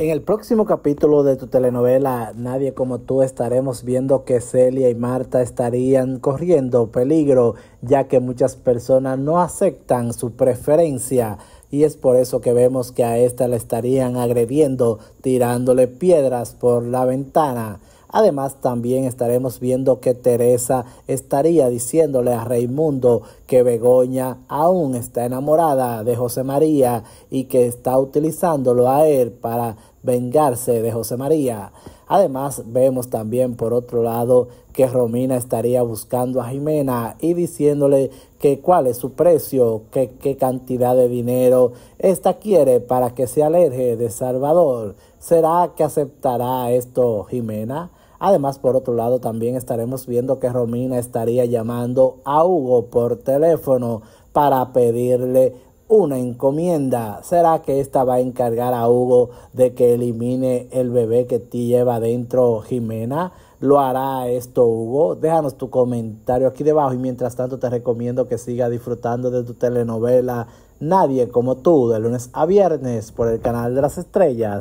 En el próximo capítulo de tu telenovela Nadie como tú estaremos viendo que Celia y Marta estarían corriendo peligro ya que muchas personas no aceptan su preferencia y es por eso que vemos que a esta le estarían agrediendo tirándole piedras por la ventana. Además, también estaremos viendo que Teresa estaría diciéndole a Raimundo que Begoña aún está enamorada de José María y que está utilizándolo a él para vengarse de José María. Además, vemos también por otro lado que Romina estaría buscando a Jimena y diciéndole que cuál es su precio, que qué cantidad de dinero esta quiere para que se aleje de Salvador. ¿Será que aceptará esto Jimena? Además, por otro lado, también estaremos viendo que Romina estaría llamando a Hugo por teléfono para pedirle una encomienda. ¿Será que esta va a encargar a Hugo de que elimine el bebé que te lleva dentro Jimena? ¿Lo hará esto Hugo? Déjanos tu comentario aquí debajo y mientras tanto te recomiendo que sigas disfrutando de tu telenovela Nadie como tú de lunes a viernes por el canal de las estrellas.